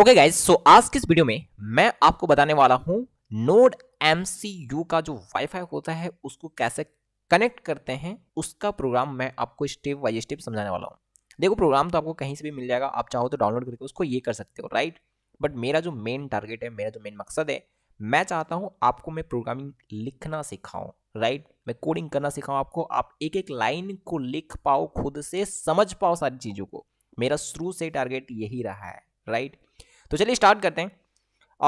okay guys so आज के इस वीडियो में मैं आपको बताने वाला हूँ नोड एम का जो वाईफाई होता है उसको कैसे कनेक्ट करते हैं उसका प्रोग्राम मैं आपको स्टेप बाई स्टेप समझाने वाला हूँ देखो प्रोग्राम तो आपको कहीं से भी मिल जाएगा आप चाहो तो डाउनलोड करके उसको ये कर सकते हो राइट बट मेरा जो मेन टारगेट है मेरा जो मेन मकसद है मैं चाहता हूँ आपको मैं प्रोग्रामिंग लिखना सिखाऊँ राइट मैं कोडिंग करना सिखाऊँ आपको आप एक एक लाइन को लिख पाओ खुद से समझ पाओ सारी चीज़ों को मेरा शुरू से टारगेट यही रहा है राइट तो चलिए स्टार्ट करते हैं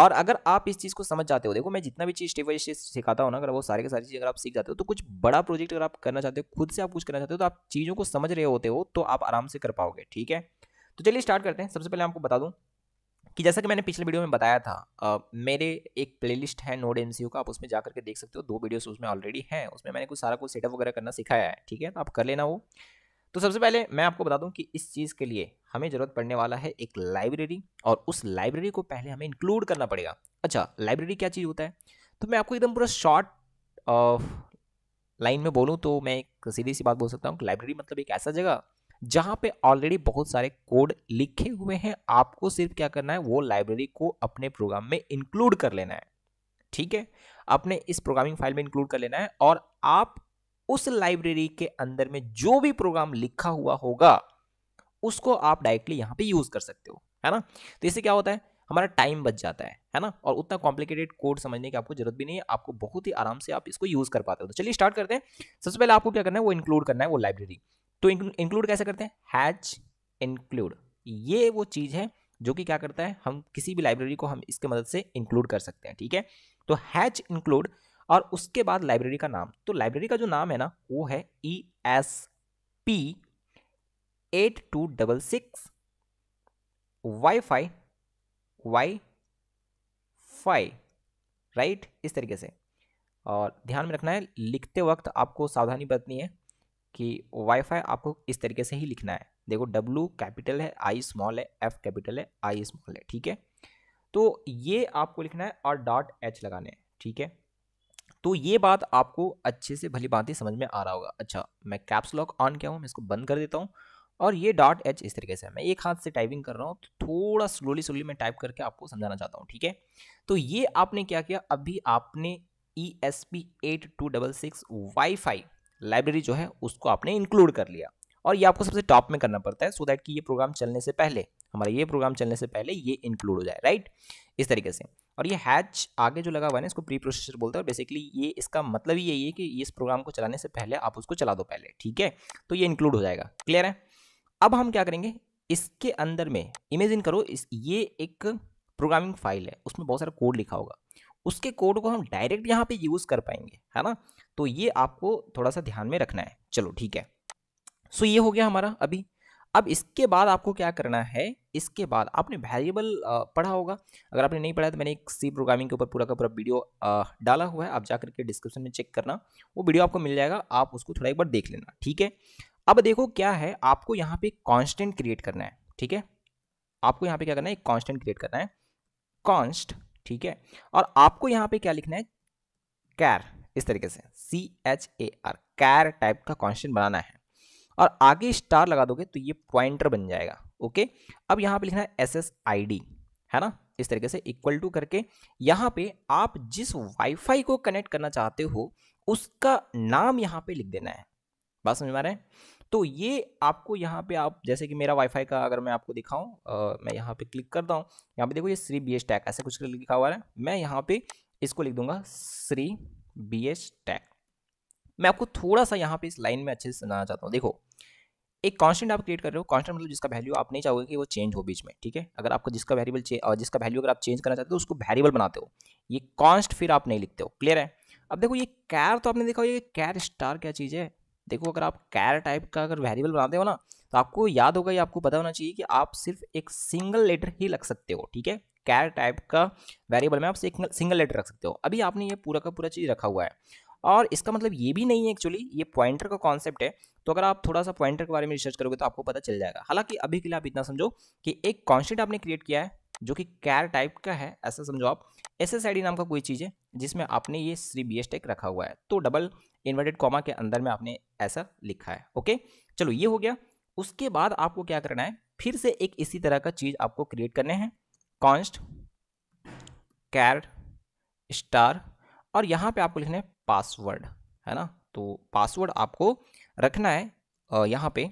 और अगर आप इस चीज़ को समझ जाते हो देखो मैं जितना भी चीज़ स्टेप बाई स्टेप सिखाता हूँ ना अगर वो सारे के सारी चीज़ अगर आप सीख जाते हो तो कुछ बड़ा प्रोजेक्ट अगर आप करना चाहते हो खुद से आप कुछ करना चाहते हो तो आप चीज़ों को समझ रहे होते हो तो आप आराम से कर पाओगे ठीक है तो चलिए स्टार्ट करते हैं सबसे पहले आपको बता दूँ कि जैसा कि मैंने पिछले वीडियो में बताया था आ, मेरे एक प्लेलिस्ट है नोड एम का आप उसमें जा करके देख सकते हो दो वीडियोस उसमें ऑलरेडी हैं उसमें मैंने कुछ सारा कुछ सेटअप वगैरह करना सिखाया है ठीक है तो आप कर लेना वो तो सबसे पहले मैं आपको बता दूं कि इस चीज़ के लिए हमें ज़रूरत पड़ने वाला है एक लाइब्रेरी और उस लाइब्रेरी को पहले हमें इंक्लूड करना पड़ेगा अच्छा लाइब्रेरी क्या चीज़ होता है तो मैं आपको एकदम पूरा शॉर्ट लाइन में बोलूँ तो मैं एक सीधी सी बात बोल सकता हूँ कि लाइब्रेरी मतलब एक ऐसा जगह जहाँ पे ऑलरेडी बहुत सारे कोड लिखे हुए हैं आपको सिर्फ क्या करना है वो लाइब्रेरी को अपने प्रोग्राम में इंक्लूड कर लेना है ठीक है अपने इस प्रोग्रामिंग फाइल में इंक्लूड कर लेना है और आप उस लाइब्रेरी के अंदर में जो भी प्रोग्राम लिखा हुआ होगा उसको आप डायरेक्टली यहाँ पे यूज़ कर सकते हो है ना तो इससे क्या होता है हमारा टाइम बच जाता है है ना और उतना कॉम्प्लिकेटेड कोड समझने की आपको जरूरत भी नहीं है आपको बहुत ही आराम से आप इसको यूज़ कर पाते हो तो चलिए स्टार्ट करते हैं सबसे पहले आपको क्या करना है वो इंक्लूड करना है वो लाइब्रेरी तो इंक्लूड कैसे करते हैं हैच इंक्लूड ये वो चीज़ है जो कि क्या करता है हम किसी भी लाइब्रेरी को हम इसके मदद से इंक्लूड कर सकते हैं ठीक है तो हैच इंक्लूड और उसके बाद लाइब्रेरी का नाम तो लाइब्रेरी का जो नाम है ना वो है E S P eight two double six wifi wifi right इस तरीके से और ध्यान में रखना है लिखते वक्त आपको सावधानी बरतनी है कि वाईफाई आपको इस तरीके से ही लिखना है देखो डब्लू कैपिटल है आई स्मॉल है एफ कैपिटल है आई स्मॉल है ठीक है तो ये आपको लिखना है और डॉट एच लगाने हैं ठीक है तो ये बात आपको अच्छे से भली बात समझ में आ रहा होगा अच्छा मैं कैप्स लॉक ऑन किया हूँ मैं इसको बंद कर देता हूँ और ये डॉट एच इस तरीके से मैं एक हाथ से टाइपिंग कर रहा हूँ तो थोड़ा स्लोली स्लोली मैं टाइप करके आपको समझाना चाहता हूँ ठीक है तो ये आपने क्या किया अभी आपने E S P eight two double six WiFi library जो है उसको आपने इंक्लूड कर लिया और ये आपको सबसे टॉप में करना पड़ता है सो so दैट कि ये प्रोग्राम चलने से पहले हमारा ये प्रोग्राम चलने से पहले ये इंक्लूड हो जाए राइट इस तरीके से और ये हैच आगे जो लगा हुआ है ना इसको प्री प्रोसेसर बोलते हैं और बेसिकली ये इसका मतलब ही यही है कि इस प्रोग्राम को चलाने से पहले आप उसको चला दो पहले ठीक है तो ये इंक्लूड हो जाएगा क्लियर है अब हम क्या करेंगे इसके अंदर में इमेजिन करो इस ये एक प्रोग्रामिंग फाइल है उसमें बहुत सारा कोड लिखा होगा उसके कोड को हम डायरेक्ट यहाँ पे यूज़ कर पाएंगे है ना तो ये आपको थोड़ा सा ध्यान में रखना है चलो ठीक है सो ये हो गया हमारा अभी अब इसके बाद आपको क्या करना है इसके बाद आपने वेरिएबल पढ़ा होगा अगर आपने नहीं पढ़ा तो मैंने एक सी प्रोग्रामिंग के ऊपर पूरा का पूरा वीडियो डाला हुआ है आप जा करके डिस्क्रिप्शन में चेक करना वो वीडियो आपको मिल जाएगा आप उसको थोड़ा एक बार देख लेना ठीक है अब देखो क्या है आपको यहाँ पे कॉन्स्टेंट क्रिएट करना है ठीक है आपको यहाँ पे क्या करना है कॉन्स्टेंट क्रिएट करना है कॉन्स्ट ठीक है और आपको यहाँ पे क्या लिखना है कैर इस तरीके से C H A R char type का कॉन्स्टेंट बनाना है और आगे स्टार लगा दोगे तो ये पॉइंटर बन जाएगा ओके अब यहाँ पे लिखना है एस एस आई डी है ना इस तरीके से इक्वल टू करके यहाँ पे आप जिस वाईफाई को कनेक्ट करना चाहते हो उसका नाम यहाँ पे लिख देना है बात समझ में आ रहा है तो ये आपको यहाँ पे आप जैसे कि मेरा वाईफाई का अगर मैं आपको दिखाऊं मैं यहाँ पे क्लिक करता हूँ यहाँ पे देखो ये श्री बी एस टैक ऐसा कुछ लिखा हुआ है मैं यहाँ पे इसको लिख दूंगा श्री बी एस टैक मैं आपको थोड़ा सा यहाँ पे इस लाइन में अच्छे से समझाना चाहता हूँ देखो एक कांस्टेंट आप क्रिएट कर रहे हो कांस्टेंट मतलब जिसका वैल्यू आप नहीं चाहोगे कि वो चेंज हो बीच में ठीक है अगर आपको जिसका वेरिएबल जिसका वैल्यू अगर आप चेंज करना चाहते हो तो उसको वेरिएबल बनाते हो ये कांस्ट फिर आप नहीं लिखते हो क्लियर है अब देखो ये कैर तो आपने देखा ये कैर स्टार क्या चीज़ है देखो अगर आप कैर टाइप का अगर वेरिएबल बनाते हो ना तो आपको याद होगा या आपको पता होना चाहिए कि आप सिर्फ एक सिंगल लेटर ही रख सकते हो ठीक है कैर टाइप का वेरिएबल में आप सिंगल लेटर रख सकते हो अभी आपने ये पूरा का पूरा चीज़ रखा हुआ है और इसका मतलब ये भी नहीं है एक्चुअली ये पॉइंटर का कॉन्सेप्ट है तो अगर आप थोड़ा सा पॉइंटर के बारे में रिसर्च करोगे तो आपको पता चल जाएगा हालांकि अभी के लिए आप इतना समझो कि एक कॉन्स्टेंट आपने क्रिएट किया है जो कि कैर टाइप का है ऐसा समझो आप एस एस आई डी नाम का कोई चीज़ है जिसमें आपने ये श्री बी एस टेक रखा हुआ है तो डबल इन्वर्टेड कॉमा के अंदर में आपने ऐसा लिखा है ओके चलो ये हो गया उसके बाद आपको क्या करना है फिर से एक इसी तरह का चीज़ आपको क्रिएट करने हैं कॉन्स्ट कैर स्टार और यहाँ पे आपको लिखना है पासवर्ड है ना तो पासवर्ड आपको रखना है यहाँ पे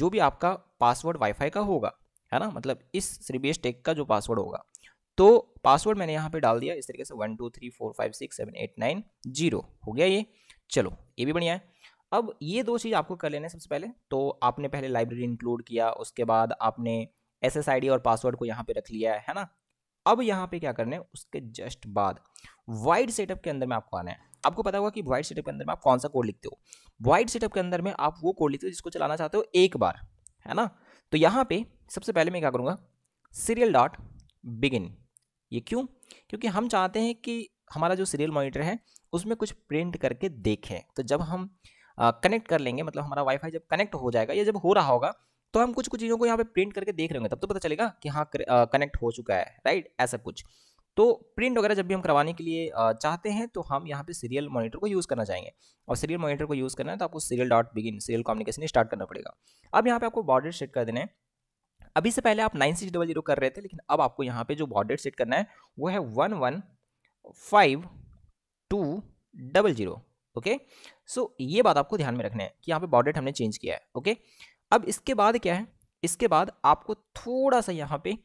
जो भी आपका पासवर्ड वाईफाई का होगा है ना मतलब इस श्रीबेस टेक का जो पासवर्ड होगा तो पासवर्ड मैंने यहाँ पे डाल दिया इस तरीके से one two three four five six seven eight nine zero हो गया ये चलो ये भी बढ़िया है अब ये दो चीज़ आपको कर लेना है सबसे पहले तो आपने पहले लाइब्रेरी इंक्लूड किया उसके बाद आपने एस एस आई डी और पासवर्ड को यहाँ पर रख लिया है ना अब यहाँ पर क्या करना है उसके जस्ट बाद वाइड सेटअप के अंदर में आपको आना है आपको पता होगा कि वाइट सेटअप के अंदर में आप कौन सा कोड लिखते हो वाइट सेटअप के अंदर में आप वो कोड लिखते हो जिसको चलाना चाहते हो एक बार है ना तो यहाँ पे सबसे पहले मैं क्या करूँगा सीरियल डॉट बिगिन ये क्यों क्योंकि हम चाहते हैं कि हमारा जो सीरियल मॉनिटर है उसमें कुछ प्रिंट करके देखें तो जब हम कनेक्ट कर लेंगे मतलब हमारा वाईफाई जब कनेक्ट हो जाएगा या जब हो रहा होगा तो हम कुछ कुछ चीज़ों को यहाँ पे प्रिंट करके देख रहे होंगे तब तो पता चलेगा कि हाँ कनेक्ट हो चुका है राइट ऐसा कुछ तो प्रिंट वगैरह जब भी हम करवाने के लिए चाहते हैं तो हम यहाँ पे सीरियल मॉनिटर को यूज़ करना चाहेंगे और सीरियल मॉनिटर को यूज़ करना है तो आपको serial dot begin serial communication start करना पड़ेगा अब यहाँ पे आपको बॉर्डर सेट कर देना है अभी से पहले आप नाइन सिक्स डबल जीरो कर रहे थे लेकिन अब आपको यहाँ पे जो बॉर्डर सेट करना है वो है one one five two double zero okay so ये बात आपको ध्यान में रखना है कि यहाँ पे बॉर्डर हमने चेंज किया है ओके अब इसके बाद क्या है इसके बाद आपको थोड़ा सा यहाँ पे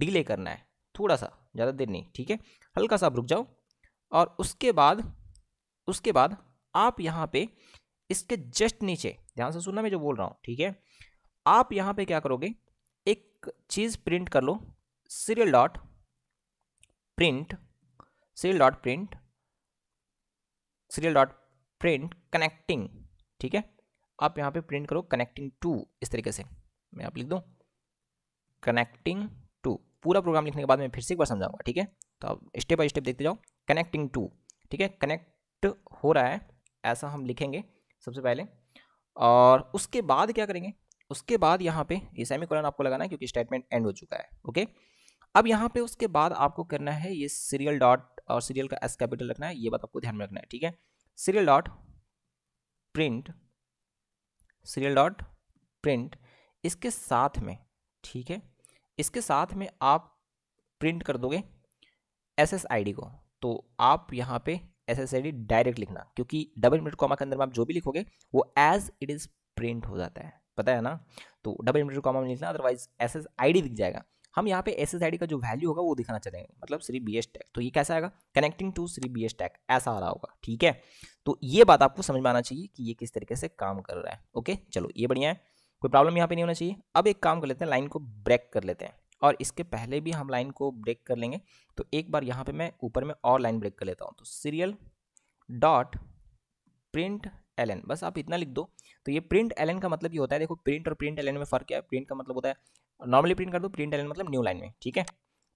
डिले करना है थोड़ा सा ज़्यादा देर नहीं ठीक है हल्का सा आप रुक जाओ और उसके बाद उसके बाद आप यहाँ पे इसके जस्ट नीचे ध्यान से सुनना मैं जो बोल रहा हूँ ठीक है आप यहाँ पे क्या करोगे एक चीज़ प्रिंट कर लो serial dot print serial dot print serial dot print connecting ठीक है आप यहाँ पे प्रिंट करो कनेक्टिंग टू इस तरीके से मैं आप लिख दूँ कनेक्टिंग पूरा प्रोग्राम लिखने के बाद मैं फिर से एक बार समझाऊंगा ठीक है तो अब स्टेप बाय स्टेप देखते जाओ कनेक्टिंग टू ठीक है कनेक्ट हो रहा है ऐसा हम लिखेंगे सबसे पहले और उसके बाद क्या करेंगे उसके बाद यहाँ पे ये सेमी कॉलन आपको लगाना है क्योंकि स्टेटमेंट एंड हो चुका है ओके अब यहाँ पे उसके बाद आपको करना है ये सीरियल डॉट और सीरियल का एस कैपिटल रखना है ये बात आपको ध्यान में रखना है ठीक है serial dot print serial dot print इसके साथ में ठीक है इसके साथ में आप प्रिंट कर दोगे एस एस आई डी को तो आप यहाँ पे S S I D direct लिखना क्योंकि डबल मिनट कॉमा के अंदर में आप जो भी लिखोगे वो एज इट इज़ प्रिंट हो जाता है पता है ना तो डबल इमीटर कॉमा में लिखना otherwise S S I D दिख जाएगा हम यहाँ पे एस एस आई डी का जो वैल्यू होगा वो दिखाना चाहेंगे मतलब श्री बी एस टैग तो ये कैसा आएगा कनेक्टिंग टू श्री बी एस टैग ऐसा आ रहा होगा ठीक है तो ये बात आपको समझ में आना चाहिए कि ये किस तरीके से काम कर रहा है ओके चलो ये बढ़िया है कोई प्रॉब्लम यहाँ पे नहीं होना चाहिए अब एक काम कर लेते हैं लाइन को ब्रेक कर लेते हैं और इसके पहले भी हम लाइन को ब्रेक कर लेंगे तो एक बार यहाँ पे मैं ऊपर में और लाइन ब्रेक कर लेता हूँ तो सीरियल डॉट प्रिंट एल बस आप इतना लिख दो तो ये प्रिंट एल का मतलब ये होता है देखो प्रिंट और प्रिंट एल में फ़र्क क्या है प्रिंट का मतलब होता है नॉर्मली प्रिंट कर दो प्रिंट एल मतलब न्यू लाइन में ठीक है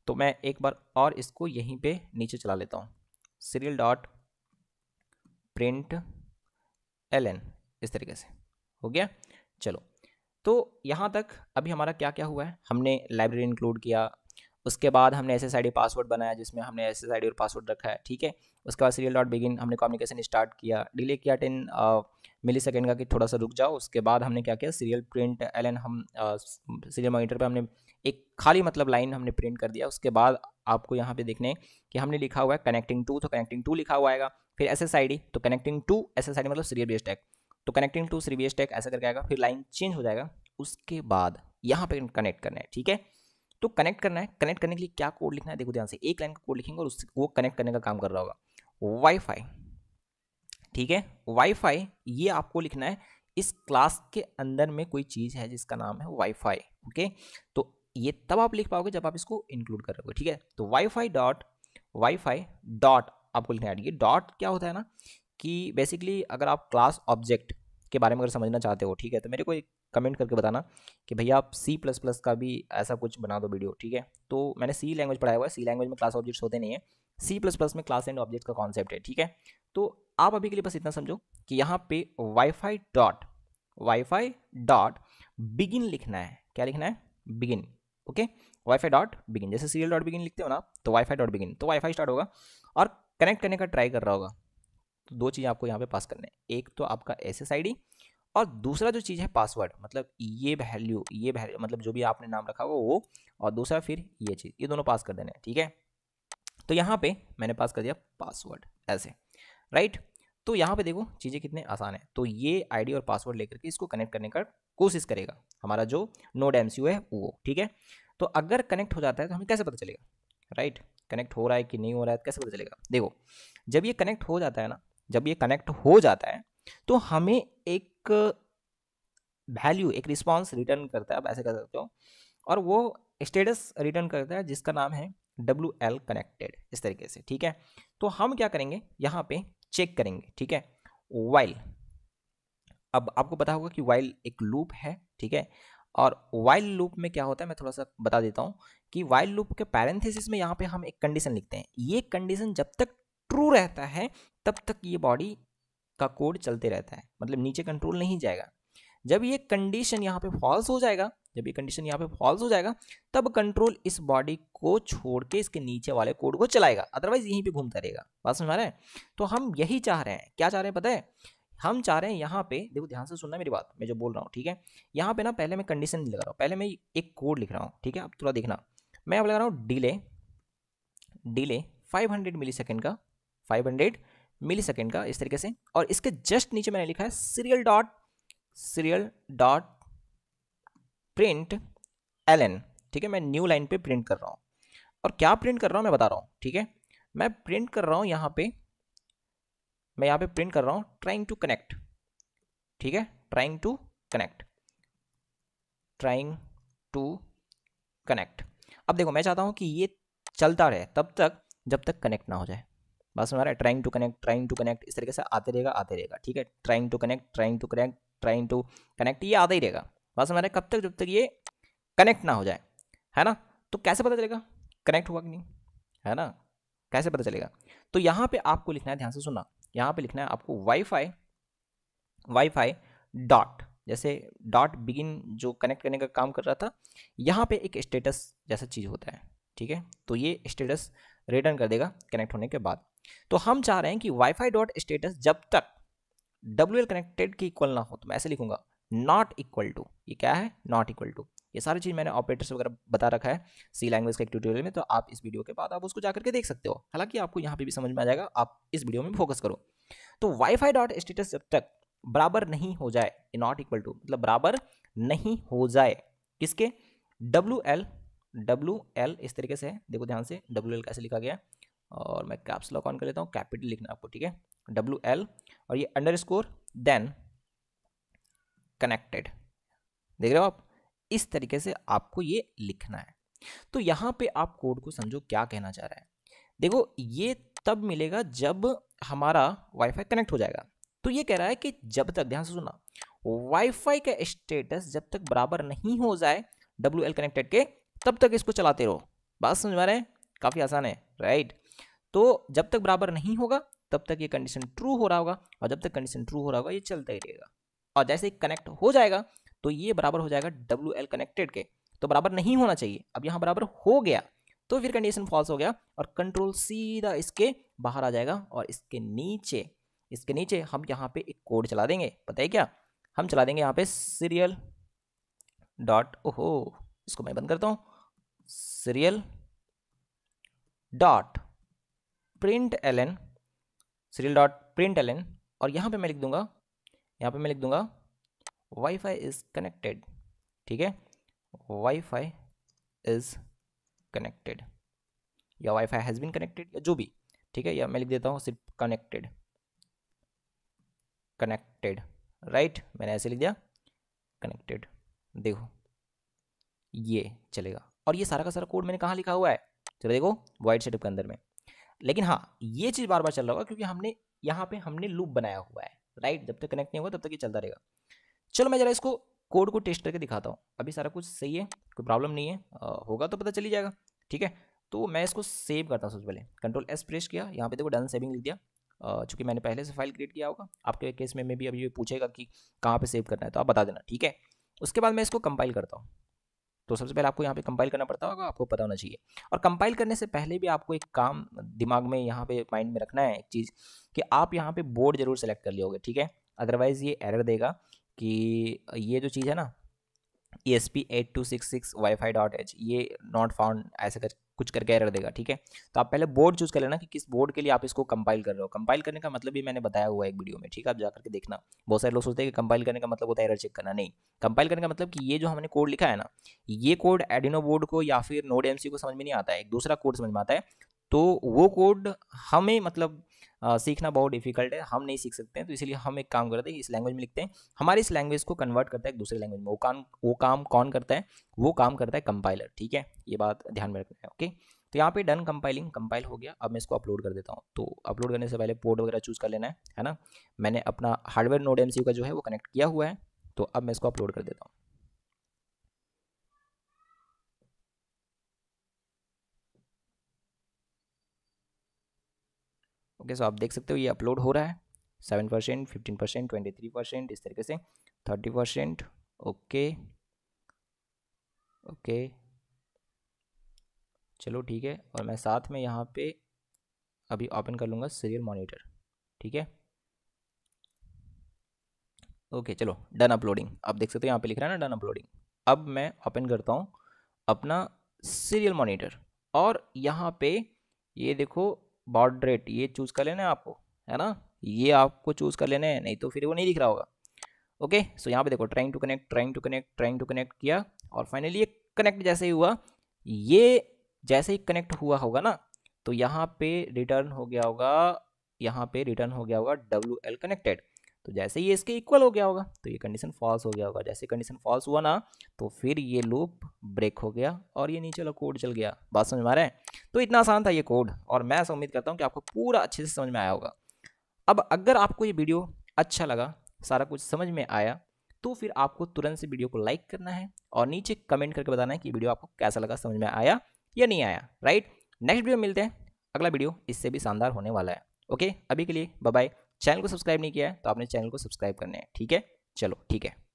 तो मैं एक बार और इसको यहीं पर नीचे चला लेता हूँ सीरियल डॉट प्रिंट एल इस तरीके से हो गया चलो तो यहाँ तक अभी हमारा क्या क्या हुआ है हमने लाइब्रेरी इंक्लूड किया उसके बाद हमने S S I D password बनाया जिसमें हमने एस एस आई डी और पासवर्ड रखा है ठीक है उसके बाद सीरियल डॉट बिगिन हमने कम्युनिकेशन स्टार्ट किया डिले किया टेन मिली सेकेंड का कि थोड़ा सा रुक जाओ उसके बाद हमने क्या किया सीरियल प्रिंट एल हम सीरियल मॉनिटर पर हमने एक खाली मतलब लाइन हमने प्रिंट कर दिया उसके बाद आपको यहाँ पे देखने कि हमने लिखा हुआ है कनेक्टिंग टू तो कनेक्टिंग टू लिखा हुआ आएगा फिर एस एस आई डी तो connecting to S S I D मतलब सीरियल बेस्ड एक्ट तो कनेक्टिंग टू सी टेक ऐसा करके आएगा फिर लाइन चेंज हो जाएगा उसके बाद यहाँ पे कनेक्ट करना है ठीक है तो कनेक्ट करना है कनेक्ट करने के लिए क्या कोड लिखना है देखो ध्यान से एक लाइन का कोड लिखेंगे और उससे वो कनेक्ट करने का काम कर रहा होगा वाईफाई ठीक है वाईफाई ये आपको लिखना है इस क्लास के अंदर में कोई चीज़ है जिसका नाम है वाईफाई ओके तो ये तब आप लिख पाओगे जब आप इसको इंक्लूड कर रहे ठीक है तो वाईफाई डॉट वाईफाई डॉट आपको लिखना है डॉट क्या होता है ना कि बेसिकली अगर आप क्लास ऑब्जेक्ट के बारे में अगर समझना चाहते हो ठीक है तो मेरे को एक कमेंट करके बताना कि भैया आप सी प्लस प्लस का भी ऐसा कुछ बना दो वीडियो ठीक है तो मैंने सी लैंग्वेज पढ़ाया हुआ है सी लैंग्वेज में क्लास ऑब्जेक्ट्स होते नहीं है सी प्लस प्लस में क्लास एंड ऑब्जेक्ट का कॉन्सेप्ट है ठीक है तो आप अभी के लिए बस इतना समझो कि यहाँ पे WiFi dot WiFi dot begin लिखना है क्या लिखना है begin okay WiFi dot begin जैसे सीरियल डॉट बिगिन लिखते हो ना तो वाईफाई डॉट बिगिन तो वाईफाई स्टार्ट होगा और कनेक्ट करने का ट्राई कर रहा होगा तो दो चीज़ आपको यहाँ पे पास करना है एक तो आपका एस एस और दूसरा जो चीज़ है पासवर्ड मतलब ये वैल्यू ये वैल्यू मतलब जो भी आपने नाम रखा होगा वो और दूसरा फिर ये चीज़ ये दोनों पास कर देने हैं ठीक है तो यहाँ पे मैंने पास कर दिया पासवर्ड ऐसे राइट तो यहाँ पे देखो चीज़ें कितने आसान है तो ये आईडी और पासवर्ड लेकर के इसको कनेक्ट करने का कोशिश करेगा हमारा जो नोड एम है वो ठीक है तो अगर कनेक्ट हो जाता है तो हमें कैसे पता चलेगा राइट कनेक्ट हो रहा है कि नहीं हो रहा है तो कैसे पता चलेगा देखो जब ये कनेक्ट हो जाता है ना जब ये कनेक्ट हो जाता है तो हमें एक वैल्यू एक रिस्पॉन्स रिटर्न करता है आप ऐसे कर सकते हो और वो स्टेटस रिटर्न करता है जिसका नाम है डब्ल्यू एल कनेक्टेड इस तरीके से ठीक है तो हम क्या करेंगे यहाँ पे चेक करेंगे ठीक है वाइल अब आपको पता होगा कि वाइल एक लूप है ठीक है और वाइल लूप में क्या होता है मैं थोड़ा सा बता देता हूँ कि वाइल लूप के पैरेंथेसिस में यहाँ पे हम एक कंडीशन लिखते हैं ये कंडीशन जब तक ट्रू रहता है तब तक ये बॉडी का कोड चलते रहता है मतलब नीचे कंट्रोल नहीं जाएगा जब ये कंडीशन यहाँ पे फॉल्स हो जाएगा जब ये कंडीशन यहाँ पे फॉल्स हो जाएगा तब कंट्रोल इस बॉडी को छोड़ के इसके नीचे वाले कोड को चलाएगा अदरवाइज यहीं पे घूमता रहेगा बात समझ रहे हैं तो हम यही चाह रहे हैं क्या चाह रहे हैं पता है हम चाह रहे हैं यहाँ पे देखो ध्यान से सुनना मेरी बात मैं जो बोल रहा हूँ ठीक है यहाँ पे ना पहले मैं कंडीशन लगा रहा हूँ पहले मैं एक कोड लिख रहा हूँ ठीक है अब थोड़ा देखना मैं अब लगा रहा हूँ डिले डिले मिली सेकेंड का 500 मिली सेकेंड का इस तरीके से और इसके जस्ट नीचे मैंने लिखा है serial dot serial dot print L ठीक है मैं न्यू लाइन पे प्रिंट कर रहा हूँ और क्या प्रिंट कर रहा हूँ मैं बता रहा हूँ ठीक है मैं प्रिंट कर रहा हूँ यहाँ पे मैं यहाँ पे प्रिंट कर रहा हूँ ट्राइंग टू कनेक्ट ठीक है trying to connect trying to connect अब देखो मैं चाहता हूँ कि ये चलता रहे तब तक जब तक कनेक्ट ना हो जाए बस हमारा trying to connect trying to connect इस तरीके से आते रहेगा आते रहेगा ठीक है trying to connect trying to connect trying to connect ये आता ही रहेगा बस हमारा कब तक जब तक ये कनेक्ट ना हो जाए है ना तो कैसे पता चलेगा कनेक्ट हुआ कि नहीं है ना कैसे पता चलेगा तो यहाँ पे आपको लिखना है ध्यान से सुनना यहाँ पे लिखना है आपको वाईफाई वाईफाई डॉट जैसे डॉट बिगिन जो कनेक्ट करने का काम कर रहा था यहाँ पे एक स्टेटस जैसा चीज़ होता है ठीक है तो ये स्टेटस रिटर्न कर देगा कनेक्ट होने के बाद तो हम चाह रहे हैं कि वाई फाई डॉट स्टेटस जब तक डब्ल्यू कनेक्टेड की इक्वल ना हो तो मैं ऐसे लिखूंगा नॉट इक्वल टू ये क्या है नॉट इक्वल टू ये सारी चीज़ मैंने ऑपरेटर्स वगैरह बता रखा है सी लैंग्वेज के एक ट्यूटोरियल में तो आप इस वीडियो के बाद आप उसको जाकर के देख सकते हो हालांकि आपको यहाँ पे भी समझ में आ जाएगा आप इस वीडियो में फोकस करो तो वाईफाई डॉट स्टेटस जब तक बराबर नहीं हो जाए नॉट इक्वल टू मतलब बराबर नहीं हो जाए किसके डब्ल्यू एल डब्ल्यू एल इस तरीके से देखो ध्यान से डब्ल्यू एल कैसे लिखा गया है और मैं कैप्स लॉक ऑन कर लेता हूँ कैपिटल लिखना आपको ठीक है डब्ल्यू एल और ये अंडर स्कोर देन कनेक्टेड देख रहे हो आप इस तरीके से आपको ये लिखना है तो यहाँ पे आप कोड को समझो क्या कहना चाह रहा है देखो ये तब मिलेगा जब हमारा वाईफाई कनेक्ट हो जाएगा तो ये कह रहा है कि जब तक ध्यान से सुना वाईफाई का स्टेटस जब तक बराबर नहीं हो जाए डब्ल्यू कनेक्टेड के तब तक इसको चलाते रहो बात समझ में आ रहा है काफ़ी आसान है राइट तो जब तक बराबर नहीं होगा तब तक ये कंडीशन ट्रू हो रहा होगा और जब तक कंडीशन ट्रू हो रहा होगा ये चलता ही रहेगा और जैसे कनेक्ट हो जाएगा तो ये बराबर हो जाएगा डब्ल्यू एल कनेक्टेड के तो बराबर नहीं होना चाहिए अब यहाँ बराबर हो गया तो फिर कंडीशन फॉल्स हो गया और कंट्रोल सीधा इसके बाहर आ जाएगा और इसके नीचे इसके नीचे हम यहाँ पे एक कोड चला देंगे पता है क्या हम चला देंगे यहाँ पे सीरियल डॉट ओहो इसको मैं बंद करता हूँ serial dot print L N serial dot print L N और यहाँ पे मैं लिख दूंगा यहाँ पे मैं लिख दूंगा वाईफाई इज़ कनेक्टेड ठीक है वाईफाई इज़ कनेक्टेड या वाईफाई हैज़ बीन कनेक्टेड या जो भी ठीक है या मैं लिख देता हूँ सिर्फ कनेक्टेड कनेक्टेड राइट मैंने ऐसे लिख दिया कनेक्टेड देखो ये चलेगा और ये सारा का सारा कोड मैंने कहाँ लिखा हुआ है चलो देखो वाइट सेटअप के अंदर में लेकिन हाँ ये चीज़ बार बार चल रहा होगा क्योंकि हमने यहाँ पे हमने लूप बनाया हुआ है राइट जब तक कनेक्ट नहीं होगा तब तक ये चलता रहेगा चलो मैं जरा इसको कोड को टेस्ट करके दिखाता हूँ अभी सारा कुछ सही है कोई प्रॉब्लम नहीं है आ, होगा तो पता चली जाएगा ठीक है तो मैं इसको सेव करता हूँ सबसे पहले कंट्रोल एस प्रेस किया यहाँ पे देखो डन सेविंग लिख दिया चूँकि मैंने पहले से फाइल क्रिएट किया होगा आपके केस में मैं भी अभी पूछेगा कि कहाँ पर सेव करना है तो आप बता देना ठीक है उसके बाद मैं इसको कंपाइल करता हूँ तो सबसे पहले आपको यहाँ पे कंपाइल करना पड़ता होगा आपको पता होना चाहिए और कंपाइल करने से पहले भी आपको एक काम दिमाग में यहाँ पे माइंड में रखना है एक चीज़ कि आप यहाँ पे बोर्ड जरूर सेलेक्ट कर लियोगे ठीक है अदरवाइज़ ये एरर देगा कि ये जो चीज़ है ना E S P eight two six six WiFi dot H ये नॉट फाउंड ऐसे कर कुछ करके एरर देगा ठीक है तो आप पहले बोर्ड चूज़ कर लेना कि किस बोर्ड के लिए आप इसको कंपाइल कर रहे हो कंपाइल करने का मतलब भी मैंने बताया हुआ है एक वीडियो में ठीक है आप जाकर के देखना बहुत सारे लोग सोचते हैं कि कंपाइल करने का मतलब होता है एरर चेक करना नहीं कंपाइल करने का मतलब कि ये जो हमने कोड लिखा है ना ये कोड एडिनो बोर्ड को या फिर नोड एमसी को समझ में नहीं आता है एक दूसरा कोड समझ में आता है तो वो कोड हमें मतलब आ, सीखना बहुत डिफिकल्ट है हम नहीं सीख सकते हैं तो इसलिए हम एक काम करते हैं इस लैंग्वेज में लिखते हैं हमारे इस लैंग्वेज को कन्वर्ट करता है एक दूसरे लैंग्वेज में वो काम वो काम कौन करता है वो काम करता है कंपाइलर ठीक है ये बात ध्यान में रखना है ओके तो यहाँ पे डन कंपाइलिंग कंपाइल हो गया अब मैं इसको अपलोड कर देता हूँ तो अपलोड करने से पहले पोर्ट वगैरह चूज़ कर लेना है है ना मैंने अपना हार्डवेयर नोड एम का जो है वो कनेक्ट किया हुआ है तो अब मैं इसको अपलोड कर देता हूँ ओके सो आप देख सकते हो ये अपलोड हो रहा है seven percent fifteen percent twenty three percent इस तरीके से थर्टी परसेंट ओके ओके चलो ठीक है और मैं साथ में यहाँ पे अभी ओपन कर लूँगा सीरियल मॉनिटर ठीक है ओके चलो डन अपलोडिंग आप देख सकते हो यहाँ पे लिख रहा है ना डन अपलोडिंग अब मैं ओपन करता हूँ अपना सीरियल मॉनिटर और यहाँ पे ये देखो बॉड रेट ये चूज़ कर लेना है आपको है ना ये आपको चूज़ कर लेना है नहीं तो फिर वो नहीं दिख रहा होगा ओके सो यहाँ पे देखो trying to connect trying to connect trying to connect किया और फाइनली ये कनेक्ट जैसे ही हुआ ये जैसे ही कनेक्ट हुआ होगा ना तो यहाँ पे रिटर्न हो गया होगा यहाँ पे रिटर्न हो गया होगा डब्ल्यू एल कनेक्टेड तो जैसे ये इसके इक्वल हो गया होगा तो ये कंडीशन फॉल्स हो गया होगा जैसे कंडीशन फॉल्स हुआ ना तो फिर ये लूप ब्रेक हो गया और ये नीचे वाला कोड चल गया बात समझ में आ रहा है तो इतना आसान था ये कोड और मैं ऐसा उम्मीद करता हूँ कि आपको पूरा अच्छे से समझ में आया होगा अब अगर आपको ये वीडियो अच्छा लगा सारा कुछ समझ में आया तो फिर आपको तुरंत से वीडियो को लाइक करना है और नीचे कमेंट करके बताना है कि वीडियो आपको कैसा लगा समझ में आया या नहीं आया राइट नेक्स्ट वीडियो मिलते हैं अगला वीडियो इससे भी शानदार होने वाला है ओके अभी के लिए बाय चैनल को सब्सक्राइब नहीं किया है तो आपने चैनल को सब्सक्राइब करने हैं ठीक है चलो ठीक है